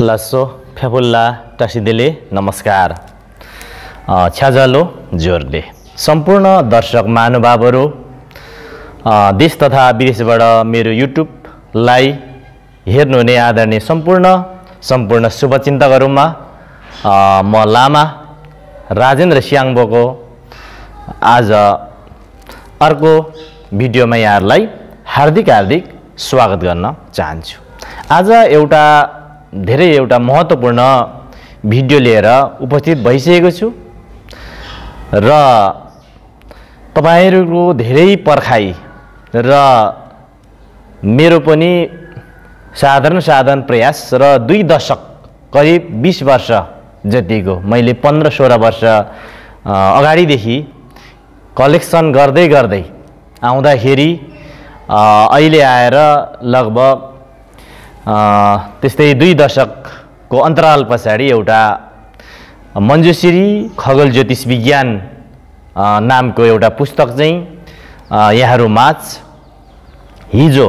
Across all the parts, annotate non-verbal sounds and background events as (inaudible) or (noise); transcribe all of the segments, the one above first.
लासो फ्याफुल्ला टासिदेले नमस्कार छ्याजलो जोरले सम्पूर्ण दर्शक महानुभावहरू देश तथा विदेशबाट मेरो युट्युबलाई हेर्नुहुने आदरणीय सम्पूर्ण सम्पूर्ण शुभचिन्तकहरूमा म लामा राजेन्द्र स्याङबोको आज अर्को भिडियोमा यहाँहरूलाई हार्दिक हार्दिक स्वागत गर्न चाहन्छु आज एउटा धेरै एउटा महत्त्वपूर्ण भिडियो लिएर उपस्थित भइसकेको छु र तपाईँहरूको धेरै पर्खाइ र मेरो पनि साधारण साधारण प्रयास र दुई दशक करिब बिस वर्ष जतिको मैले पन्ध्र सोह्र वर्ष अगाडिदेखि कलेक्सन गर्दै गर्दै आउँदाखेरि अहिले आएर लगभग त्यस्तै दुई दशकको अन्तराल पछाडि एउटा मन्जुश्री खगोल ज्योतिष विज्ञान नामको एउटा पुस्तक चाहिँ माझ हिजो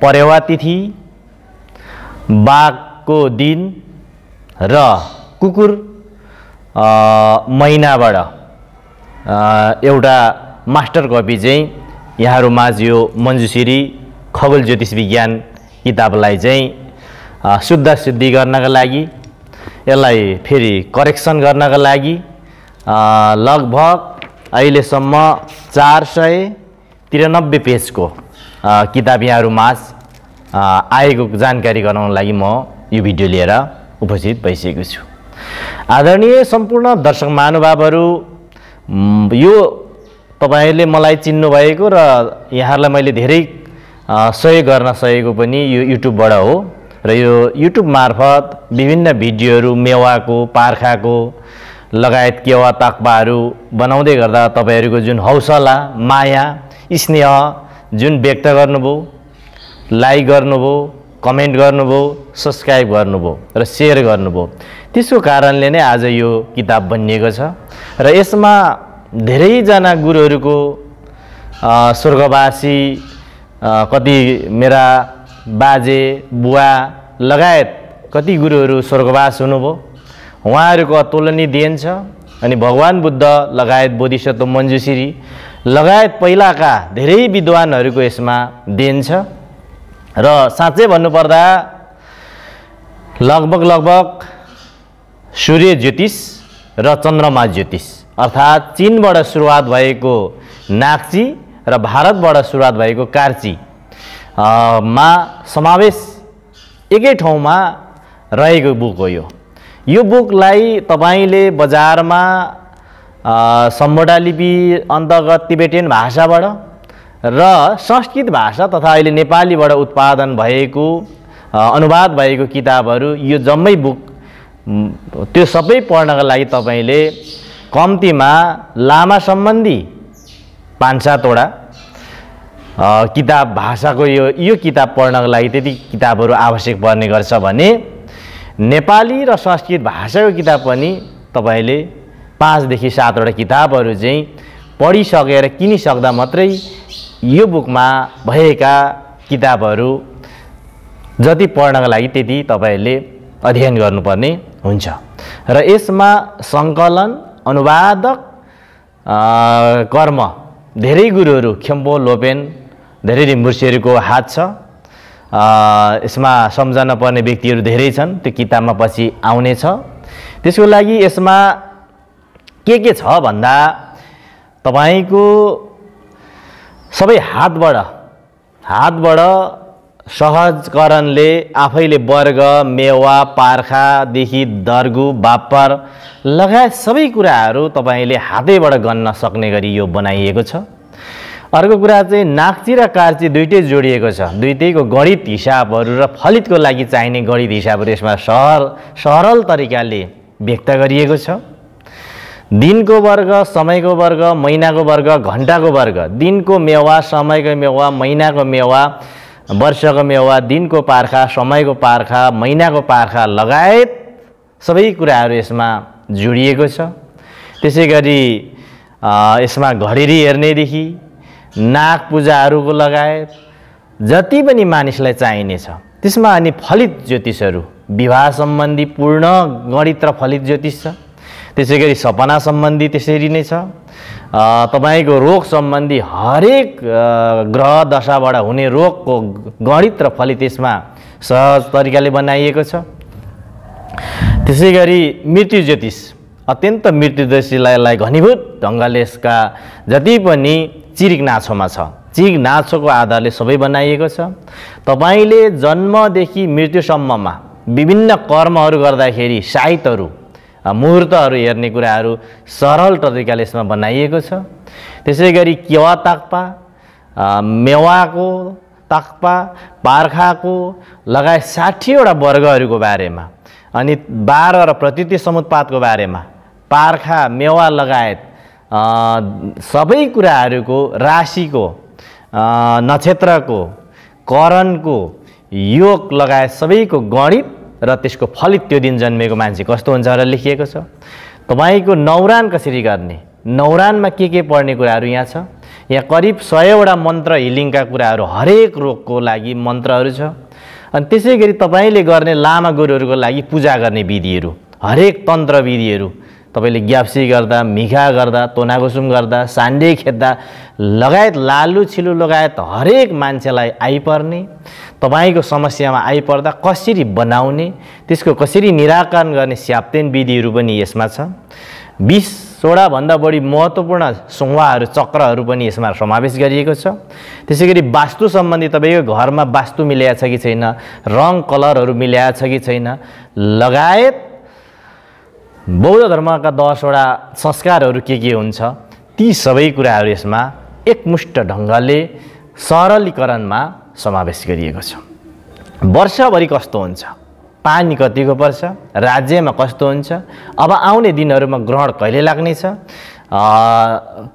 परेवा तिथि बाघको दिन र कुकुर महिनाबाट एउटा मास्टर कपी चाहिँ माझ यो मन्जुश्री खगोल ज्योतिष विज्ञान किताबलाई चाहिँ शुद्ध शुद्धि गर्नका लागि यसलाई फेरि करेक्सन गर्नका लागि लगभग अहिलेसम्म चार सय त्रियानब्बे पेजको किताब यहाँहरू माझ आएको जानकारी गराउन लागि म यो भिडियो लिएर उपस्थित भइसकेको छु आदरणीय सम्पूर्ण दर्शक महानुभावहरू यो तपाईँहरूले मलाई चिन्नुभएको र यहाँहरूलाई मैले धेरै सहयोग गर्न सकेको पनि यो युट्युबबाट हो र यो युट्युब मार्फत विभिन्न भिडियोहरू मेवाको पार्खाको लगायत केवा ताक्पाहरू बनाउँदै गर्दा तपाईँहरूको जुन हौसला माया स्नेह जुन व्यक्त गर्नुभयो लाइक गर्नुभयो कमेन्ट गर्नुभयो सब्सक्राइब गर्नुभयो र सेयर गर्नुभयो त्यसको कारणले नै आज यो किताब बनिएको छ र यसमा धेरैजना गुरुहरूको स्वर्गवासी कति मेरा बाजे बुवा लगायत कति गुरुहरू स्वर्गवास हुनुभयो उहाँहरूको अतुलनीय देन छ अनि भगवान् बुद्ध लगायत बोधिसत्व मञ्जुश्री लगायत पहिलाका धेरै विद्वानहरूको यसमा देन छ र साँच्चै भन्नुपर्दा लगभग लगभग सूर्य ज्योतिष र चन्द्रमा ज्योतिष अर्थात् चिनबाट सुरुवात भएको नाक्ची र भारतबाट सुरुवात भएको कार्ची मा समावेश एकै ठाउँमा रहेको बुक हो यो यो बुकलाई तपाईँले बजारमा सम्बोटा लिपि अन्तर्गत तिबेटियन भाषाबाट र संस्कृत भाषा तथा अहिले नेपालीबाट उत्पादन भएको अनुवाद भएको किताबहरू यो जम्मै बुक त्यो सबै पढ्नका लागि तपाईँले कम्तीमा लामा सम्बन्धी पाँच सातवटा किताब भाषाको यो यो किताब पढ्नको लागि त्यति किताबहरू आवश्यक पर्ने गर्छ भने नेपाली र संस्कृत भाषाको किताब पनि तपाईँले पाँचदेखि सातवटा किताबहरू चाहिँ पढिसकेर किनिसक्दा मात्रै यो बुकमा भएका किताबहरू जति पढ्नको लागि त्यति तपाईँले अध्ययन गर्नुपर्ने हुन्छ र यसमा सङ्कलन अनुवादक कर्म धेरै गुरुहरू खेम्बो लोपेन धेरै रिम्बुर्सीहरूको हात छ यसमा सम्झन पर्ने व्यक्तिहरू धेरै छन् त्यो किताबमा पछि छ त्यसको लागि यसमा के के छ भन्दा तपाईँको सबै हातबाट हातबाट सहजकरणले आफैले वर्ग मेवा पार्खादेखि दर्गु बापर लगायत सबै कुराहरू तपाईँले हातैबाट गन्न सक्ने गरी यो बनाइएको छ अर्को कुरा चाहिँ नाक्ची र कार्ची दुइटै जोडिएको छ दुइटैको गणित हिसाबहरू र फलितको लागि चाहिने गणित हिसाबहरू यसमा सहर सरल तरिकाले व्यक्त गरिएको छ दिनको वर्ग समयको वर्ग महिनाको वर्ग घन्टाको वर्ग दिनको मेवा समयको मेवा महिनाको मेवा वर्षको मेवा दिनको पार्खा समयको पार्खा महिनाको पार्खा लगायत सबै कुराहरू यसमा जोडिएको छ त्यसै गरी यसमा घडेरी हेर्नेदेखि नाग पूजाहरूको लगायत जति पनि मानिसलाई चाहिनेछ त्यसमा अनि फलित ज्योतिषहरू विवाह सम्बन्धी पूर्ण गणित र फलित ज्योतिष छ त्यसै गरी सपना सम्बन्धी त्यसरी नै छ तपाईँको रोग सम्बन्धी हरेक ग्रह दशाबाट हुने रोगको गणित र फलित यसमा सहज तरिकाले बनाइएको छ त्यसै गरी मृत्यु ज्योतिष अत्यन्त मृत्युज्योतिषलाई घनीभूत ढङ्गले यसका जति पनि चिरिक नाछोमा छ चिरिक नाछोको आधारले सबै बनाइएको छ तपाईँले जन्मदेखि मृत्युसम्ममा विभिन्न कर्महरू गर्दाखेरि साइतहरू मुहुर्तहरू हेर्ने कुराहरू सरल तरिकाले यसमा बनाइएको छ त्यसै गरी केवा ताक्पा मेवाको ताक्पा पार्खाको लगायत साठीवटा वर्गहरूको बारेमा अनि बाह्र र प्रतीति समुत्पातको बारेमा पार्खा मेवा लगायत सबै कुराहरूको राशिको नक्षत्रको करणको योग लगायत सबैको गणित र त्यसको फलित त्यो दिन जन्मेको मान्छे कस्तो हुन्छ भनेर लेखिएको छ तपाईँको नौरान कसरी गर्ने नौरानमा के के पढ्ने कुराहरू यहाँ छ यहाँ करिब सयवटा मन्त्र हिलिङका कुराहरू हरेक रोगको लागि मन्त्रहरू छ अनि त्यसै गरी तपाईँले गर्ने लामा गुरुहरूको लागि पूजा गर्ने विधिहरू हरेक तन्त्र विधिहरू तपाईँले ग्याप्सी गर्दा मिघा गर्दा तोनागुसुम गर्दा सान्डे खेद्दा लगायत लालु छिलु लगायत हरेक मान्छेलाई आइपर्ने तपाईँको समस्यामा आइपर्दा कसरी बनाउने त्यसको कसरी निराकरण गर्ने स्याप्तेन विधिहरू पनि यसमा छ भन्दा बढी महत्त्वपूर्ण सुवाहरू चक्रहरू पनि यसमा समावेश गरिएको छ त्यसै गरी वास्तु सम्बन्धी तपाईँको घरमा वास्तु मिल्याएको छ कि छैन रङ कलरहरू मिल्याएको छ कि छैन लगायत बौद्ध धर्मका दसवटा संस्कारहरू के के हुन्छ ती सबै कुराहरू यसमा एकमुष्ट ढङ्गले सरलीकरणमा समावेश गरिएको छ वर्षभरि कस्तो हुन्छ पानी कतिको पर्छ राज्यमा कस्तो हुन्छ अब आउने दिनहरूमा ग्रहण कहिले लाग्नेछ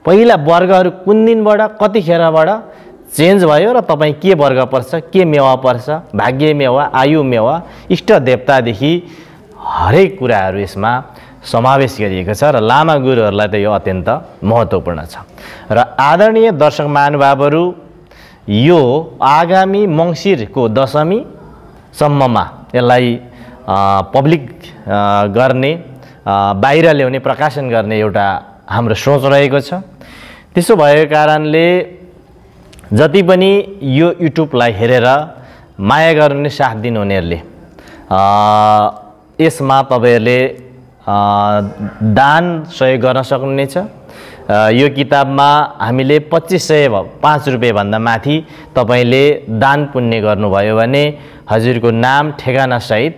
पहिला वर्गहरू कुन दिनबाट कतिखेरबाट चेन्ज भयो र तपाईँ के वर्ग पर्छ के मेवा पर्छ भाग्य मेवा आयु मेवा इष्ट देवतादेखि हरेक कुराहरू यसमा समावेश गरिएको छ र लामा गुरुहरूलाई त यो अत्यन्त महत्त्वपूर्ण छ र आदरणीय दर्शक महानुभावहरू यो आगामी मङ्सिरको दशमीसम्ममा यसलाई पब्लिक गर्ने बाहिर ल्याउने प्रकाशन गर्ने एउटा हाम्रो सोच रहेको छ त्यसो भएको कारणले जति पनि यो युट्युबलाई हेरेर माया गर्ने साथ दिनुहुनेहरूले यसमा तपाईँहरूले दान सहयोग गर्न सक्नुहुनेछ यो किताबमा हामीले पच्चिस सय पाँच रुपियाँभन्दा माथि तपाईँले दान पुण्य गर्नुभयो भने हजुरको नाम ठेगानासहित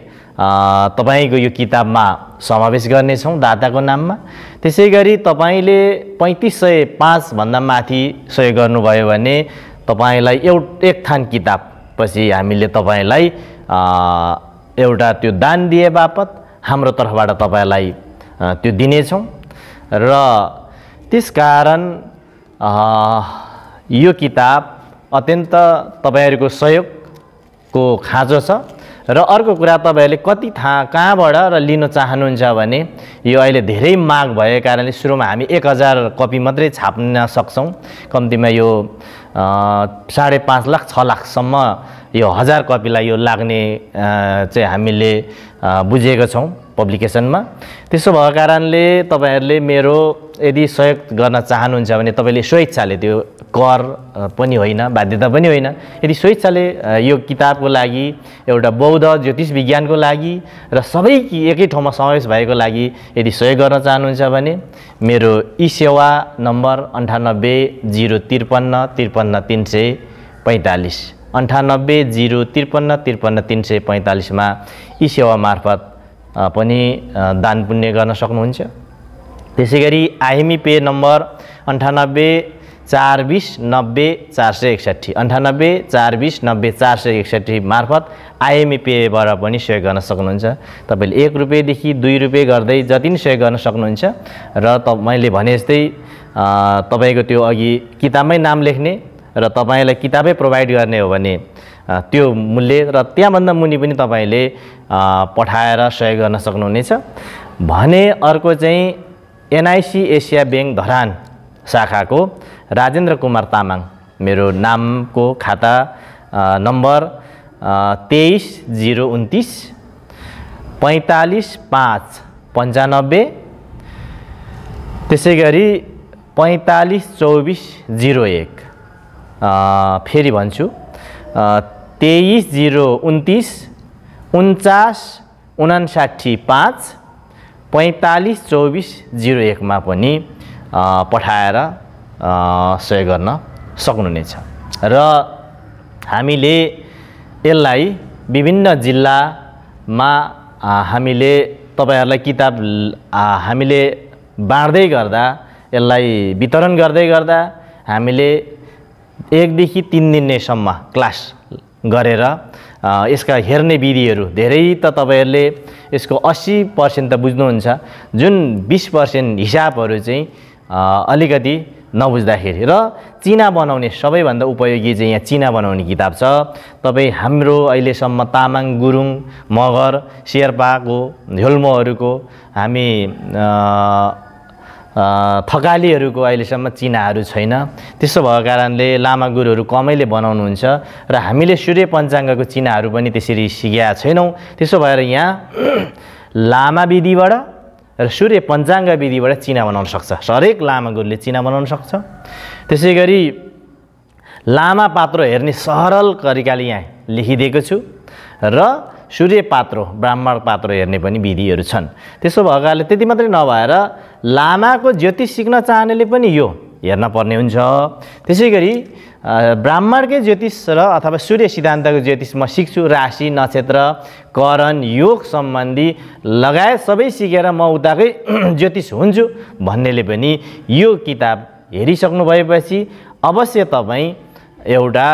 तपाईँको यो किताबमा समावेश गर्नेछौँ दाताको नाममा त्यसै गरी तपाईँले पैँतिस सय पाँचभन्दा माथि सहयोग गर्नुभयो भने तपाईँलाई एउटा एक थान किताब पछि हामीले तपाईँलाई एउटा त्यो दान दिए बापत हाम्रो तर्फबाट तपाईँलाई त्यो दिनेछौँ र त्यस कारण यो किताब अत्यन्त तपाईँहरूको सहयोगको खाँचो छ र अर्को कुरा तपाईँहरूले कति थाहा कहाँबाट र लिन चाहनुहुन्छ भने यो अहिले धेरै माग भएको कारणले सुरुमा हामी एक हजार कपी मात्रै छाप्न सक्छौँ कम्तीमा यो साढे पाँच लाख छ लाखसम्म यो हजार कपीलाई यो लाग्ने चाहिँ हामीले बुझेका छौँ पब्लिकेसनमा त्यसो भएको कारणले तपाईँहरूले मेरो यदि सहयोग गर्न चाहनुहुन्छ भने तपाईँले स्वेच्छाले त्यो कर पनि होइन बाध्यता पनि होइन यदि स्वेच्छाले यो किताबको लागि एउटा बौद्ध ज्योतिष विज्ञानको लागि र सबै एकै ठाउँमा समावेश भएको लागि यदि सहयोग गर्न चाहनुहुन्छ भने मेरो ई सेवा नम्बर अन्ठानब्बे जिरो त्रिपन्न त्रिपन्न तिन सय पैँतालिस अन्ठानब्बे जिरो त्रिपन्न त्रिपन्न तिन सय पैँतालिसमा ई सेवा मार्फत पनि दान पुण्य गर्न सक्नुहुन्छ त्यसै गरी आइएमई पे नम्बर अन्ठानब्बे चार बिस नब्बे चार सय एकसाठी अन्ठानब्बे चार बिस नब्बे चार सय एकसाठी मार्फत आइएमई पेबाट पनि सहयोग गर्न सक्नुहुन्छ तपाईँले एक रुपियाँदेखि दुई रुपियाँ गर्दै जति नै सहयोग गर्न सक्नुहुन्छ र त मैले भने जस्तै तपाईँको त्यो अघि किताबमै नाम लेख्ने र तपाईँलाई किताबै प्रोभाइड गर्ने हो भने त्यो मूल्य र त्यहाँभन्दा मुनि पनि तपाईँले पठाएर सहयोग गर्न सक्नुहुनेछ भने अर्को चाहिँ एनआइसी एसिया ब्याङ्क धरान शाखाको राजेन्द्र कुमार तामाङ मेरो नामको खाता नम्बर तेइस जिरो उन्तिस पैँतालिस पाँच पन्चानब्बे त्यसै गरी पैँतालिस चौबिस जिरो एक फेरि भन्छु तेइस जिरो उन्तिस उन्चास उनासाठी पाँच पैँतालिस चौबिस जिरो एकमा पनि पठाएर सहयोग गर्न सक्नुहुनेछ र हामीले यसलाई विभिन्न जिल्लामा हामीले तपाईँहरूलाई किताब हामीले बाँड्दै गर्दा यसलाई वितरण गर्दै गर्दा हामीले एकदेखि तिन दिनसम्म क्लास गरेर यसका हेर्ने विधिहरू धेरै त तपाईँहरूले यसको अस्सी पर्सेन्ट त बुझ्नुहुन्छ जुन बिस पर्सेन्ट हिसाबहरू चाहिँ अलिकति नबुझ्दाखेरि र चिना बनाउने सबैभन्दा उपयोगी चाहिँ यहाँ चिना बनाउने किताब छ तपाईँ हाम्रो अहिलेसम्म तामाङ गुरुङ मगर शेर्पाको झोल्मोहरूको हामी थकालीहरूको अहिलेसम्म चिनाहरू छैन त्यसो भएको कारणले लामा गुरुहरू कमैले बनाउनुहुन्छ र हामीले सूर्य पञ्चाङ्गको चिनाहरू पनि त्यसरी सिकेका छैनौँ त्यसो भएर यहाँ (clears throat) लामा विधिबाट र सूर्य पञ्चाङ्ग विधिबाट चिना बनाउन सक्छ हरेक लामा गुरुले चिना बनाउन सक्छ त्यसै गरी लामा पात्र हेर्ने सरल तरिकाले यहाँ लेखिदिएको छु र सूर्य पात्रो ब्राह्मण पात्र हेर्ने पनि विधिहरू छन् त्यसो भएकाले त्यति मात्रै नभएर लामाको ज्योतिष सिक्न चाहनेले पनि यो हेर्न पर्ने हुन्छ त्यसै गरी ब्राह्मणकै ज्योतिष र अथवा सूर्य सिद्धान्तको ज्योतिष म सिक्छु राशि नक्षत्र करण योग सम्बन्धी लगायत सबै सिकेर म उताकै (clears throat) ज्योतिष हुन्छु भन्नेले पनि यो किताब हेरिसक्नु भएपछि अवश्य तपाईँ एउटा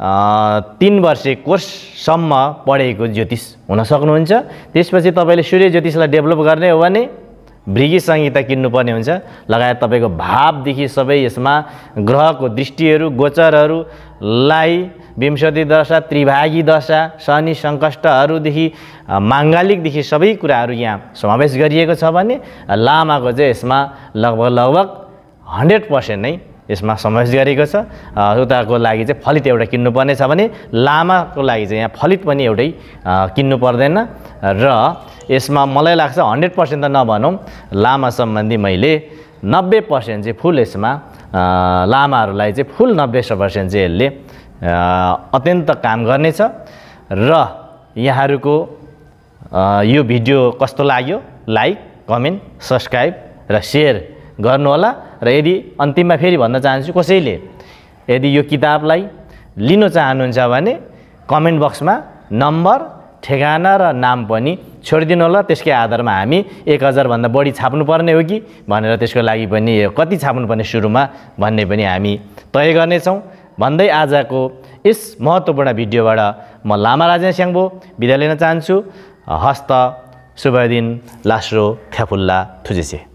तिन वर्षे कोर्ससम्म पढेको ज्योतिष हुन सक्नुहुन्छ त्यसपछि तपाईँले सूर्य ज्योतिषलाई डेभलप गर्ने हो भने भृगी संहिता किन्नुपर्ने हुन्छ लगायत तपाईँको भावदेखि सबै यसमा ग्रहको दृष्टिहरू गोचरहरूलाई विंशति दशा त्रिभागी दशा शनि सङ्कष्टहरूदेखि माङ्गालिकदेखि सबै कुराहरू यहाँ समावेश गरिएको छ भने लामाको चाहिँ यसमा लगभग लगभग हन्ड्रेड पर्सेन्ट नै यसमा समावेश गरेको छ उताको लागि चाहिँ फलित एउटा किन्नुपर्ने छ भने लामाको लागि चाहिँ यहाँ फलित पनि एउटै किन्नु पर्दैन र यसमा मलाई लाग्छ हन्ड्रेड पर्सेन्ट त नभनौँ लामा सम्बन्धी मैले नब्बे पर्सेन्ट चाहिँ फुल यसमा लामाहरूलाई चाहिँ फुल नब्बे पर्सेन्ट चाहिँ यसले अत्यन्त काम गर्नेछ र यहाँहरूको यो भिडियो कस्तो लाग्यो लाइक कमेन्ट सब्सक्राइब र सेयर गर्नुहोला र यदि अन्तिममा फेरि भन्न चाहन्छु कसैले यदि यो किताबलाई लिन चाहनुहुन्छ भने कमेन्ट बक्समा नम्बर ठेगाना र नाम पनि छोडिदिनु होला त्यसकै आधारमा हामी एक हजारभन्दा बढी छाप्नुपर्ने हो कि भनेर त्यसको लागि पनि कति कति छाप्नुपर्ने सुरुमा भन्ने पनि हामी तय गर्नेछौँ भन्दै आजको यस महत्त्वपूर्ण भिडियोबाट म लामा राजा स्याङ्बो बिदा लिन चाहन्छु हस्त शुभ दिन लास्रो ख्याफुल्ला थुजेसे